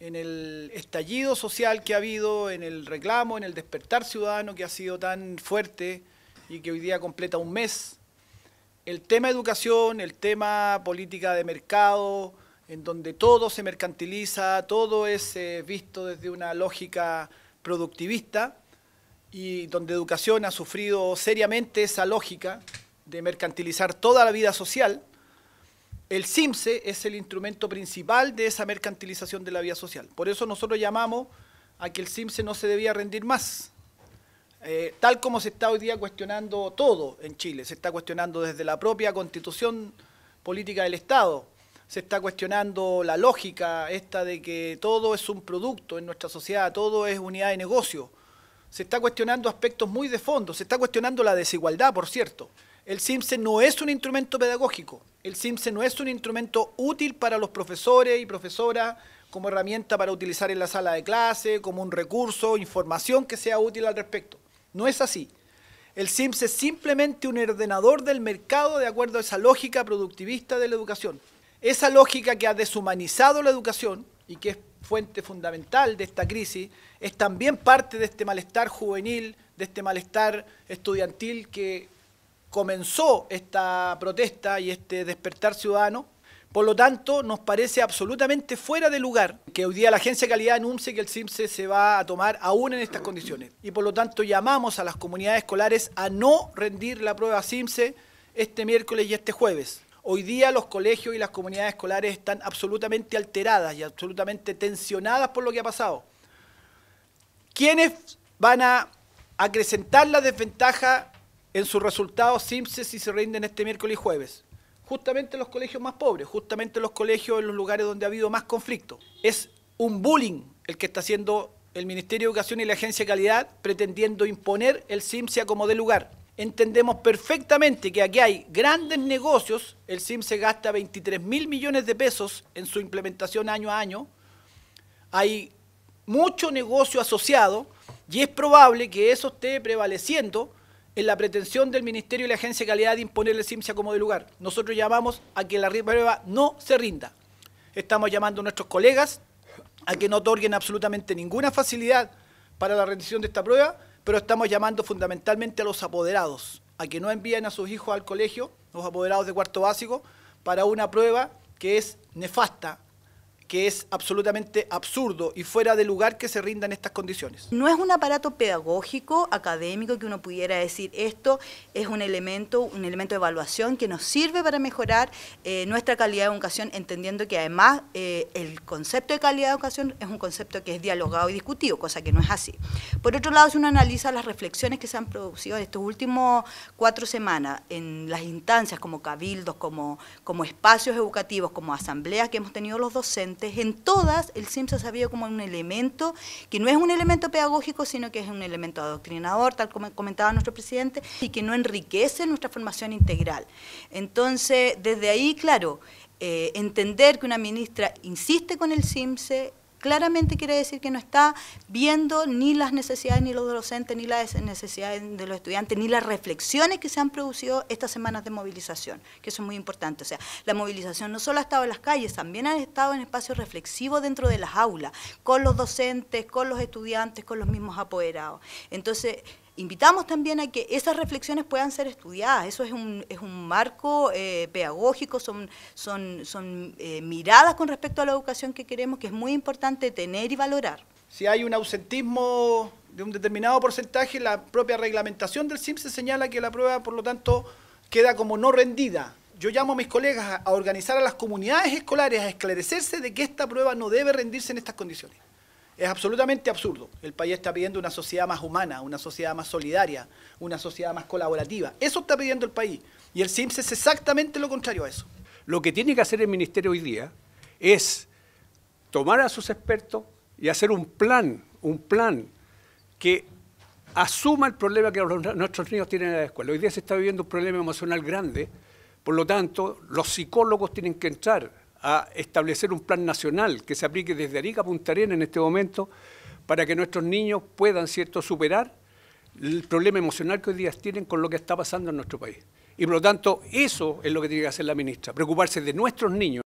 en el estallido social que ha habido, en el reclamo, en el despertar ciudadano que ha sido tan fuerte y que hoy día completa un mes. El tema educación, el tema política de mercado, en donde todo se mercantiliza, todo es eh, visto desde una lógica productivista y donde educación ha sufrido seriamente esa lógica de mercantilizar toda la vida social el CIMSE es el instrumento principal de esa mercantilización de la vía social. Por eso nosotros llamamos a que el CIMSE no se debía rendir más. Eh, tal como se está hoy día cuestionando todo en Chile, se está cuestionando desde la propia constitución política del Estado, se está cuestionando la lógica esta de que todo es un producto en nuestra sociedad, todo es unidad de negocio, se está cuestionando aspectos muy de fondo, se está cuestionando la desigualdad, por cierto. El CIMSE no es un instrumento pedagógico, el CIMSE no es un instrumento útil para los profesores y profesoras como herramienta para utilizar en la sala de clase, como un recurso, información que sea útil al respecto. No es así. El CIMSE es simplemente un ordenador del mercado de acuerdo a esa lógica productivista de la educación. Esa lógica que ha deshumanizado la educación y que es fuente fundamental de esta crisis, es también parte de este malestar juvenil, de este malestar estudiantil que comenzó esta protesta y este despertar ciudadano. Por lo tanto, nos parece absolutamente fuera de lugar que hoy día la Agencia de Calidad anuncie que el CIMSE se va a tomar aún en estas condiciones. Y por lo tanto, llamamos a las comunidades escolares a no rendir la prueba CIMSE este miércoles y este jueves. Hoy día los colegios y las comunidades escolares están absolutamente alteradas y absolutamente tensionadas por lo que ha pasado. ¿Quiénes van a acrecentar la desventaja en sus resultados CIMSE si se rinden este miércoles y jueves. Justamente en los colegios más pobres, justamente en los colegios, en los lugares donde ha habido más conflicto. Es un bullying el que está haciendo el Ministerio de Educación y la Agencia de Calidad pretendiendo imponer el Simse como de lugar. Entendemos perfectamente que aquí hay grandes negocios, el CIMSE gasta 23 mil millones de pesos en su implementación año a año, hay mucho negocio asociado y es probable que eso esté prevaleciendo en la pretensión del Ministerio y la Agencia de Calidad de imponerle CIMSA como de lugar. Nosotros llamamos a que la prueba no se rinda. Estamos llamando a nuestros colegas a que no otorguen absolutamente ninguna facilidad para la rendición de esta prueba, pero estamos llamando fundamentalmente a los apoderados, a que no envíen a sus hijos al colegio, los apoderados de cuarto básico, para una prueba que es nefasta, que es absolutamente absurdo y fuera de lugar que se rindan estas condiciones. No es un aparato pedagógico, académico, que uno pudiera decir esto es un elemento, un elemento de evaluación que nos sirve para mejorar eh, nuestra calidad de educación, entendiendo que además eh, el concepto de calidad de educación es un concepto que es dialogado y discutido, cosa que no es así. Por otro lado, si uno analiza las reflexiones que se han producido en estos últimos cuatro semanas en las instancias como cabildos, como, como espacios educativos, como asambleas que hemos tenido los docentes, entonces, en todas el Simpson se ha sabido como un elemento, que no es un elemento pedagógico, sino que es un elemento adoctrinador, tal como comentaba nuestro presidente, y que no enriquece nuestra formación integral. Entonces, desde ahí, claro, eh, entender que una ministra insiste con el CIMSE, claramente quiere decir que no está viendo ni las necesidades ni los docentes, ni las necesidades de los estudiantes, ni las reflexiones que se han producido estas semanas de movilización, que eso es muy importante. O sea, la movilización no solo ha estado en las calles, también ha estado en espacios reflexivos dentro de las aulas, con los docentes, con los estudiantes, con los mismos apoderados. Entonces, invitamos también a que esas reflexiones puedan ser estudiadas. Eso es un, marco eh, pedagógico, son, eh, miradas con respecto a la educación que queremos, que es muy importante tener y valorar. Si hay un ausentismo de un determinado porcentaje, la propia reglamentación del CIMS señala que la prueba, por lo tanto, queda como no rendida. Yo llamo a mis colegas a organizar a las comunidades escolares a esclarecerse de que esta prueba no debe rendirse en estas condiciones. Es absolutamente absurdo. El país está pidiendo una sociedad más humana, una sociedad más solidaria, una sociedad más colaborativa. Eso está pidiendo el país. Y el CIMS es exactamente lo contrario a eso. Lo que tiene que hacer el Ministerio hoy día es tomar a sus expertos y hacer un plan, un plan que asuma el problema que nuestros niños tienen en la escuela. Hoy día se está viviendo un problema emocional grande, por lo tanto, los psicólogos tienen que entrar a establecer un plan nacional que se aplique desde Arica a Punta Arenas en este momento para que nuestros niños puedan ¿cierto? superar el problema emocional que hoy día tienen con lo que está pasando en nuestro país. Y por lo tanto, eso es lo que tiene que hacer la ministra, preocuparse de nuestros niños.